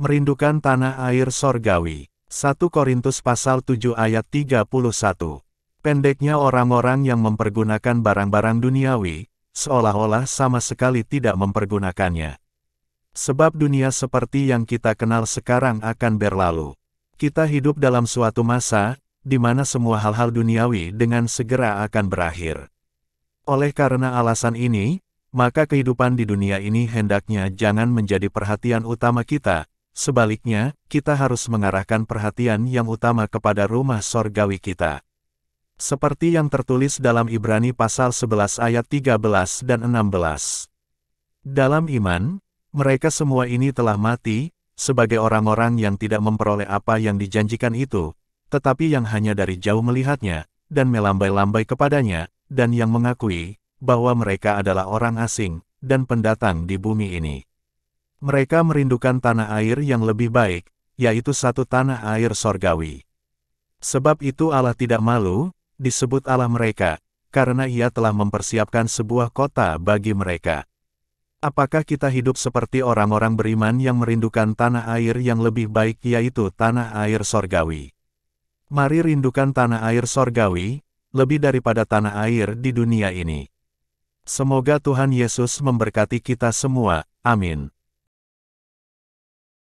merindukan tanah air sorgawi. 1 Korintus pasal 7 ayat 31. Pendeknya orang-orang yang mempergunakan barang-barang duniawi, seolah-olah sama sekali tidak mempergunakannya. Sebab dunia seperti yang kita kenal sekarang akan berlalu. Kita hidup dalam suatu masa, di mana semua hal-hal duniawi dengan segera akan berakhir. Oleh karena alasan ini, maka kehidupan di dunia ini hendaknya jangan menjadi perhatian utama kita, Sebaliknya, kita harus mengarahkan perhatian yang utama kepada rumah sorgawi kita. Seperti yang tertulis dalam Ibrani pasal 11 ayat 13 dan 16. Dalam iman, mereka semua ini telah mati, sebagai orang-orang yang tidak memperoleh apa yang dijanjikan itu, tetapi yang hanya dari jauh melihatnya, dan melambai-lambai kepadanya, dan yang mengakui, bahwa mereka adalah orang asing, dan pendatang di bumi ini. Mereka merindukan tanah air yang lebih baik, yaitu satu tanah air sorgawi. Sebab itu Allah tidak malu, disebut Allah mereka, karena ia telah mempersiapkan sebuah kota bagi mereka. Apakah kita hidup seperti orang-orang beriman yang merindukan tanah air yang lebih baik yaitu tanah air sorgawi? Mari rindukan tanah air sorgawi, lebih daripada tanah air di dunia ini. Semoga Tuhan Yesus memberkati kita semua. Amin.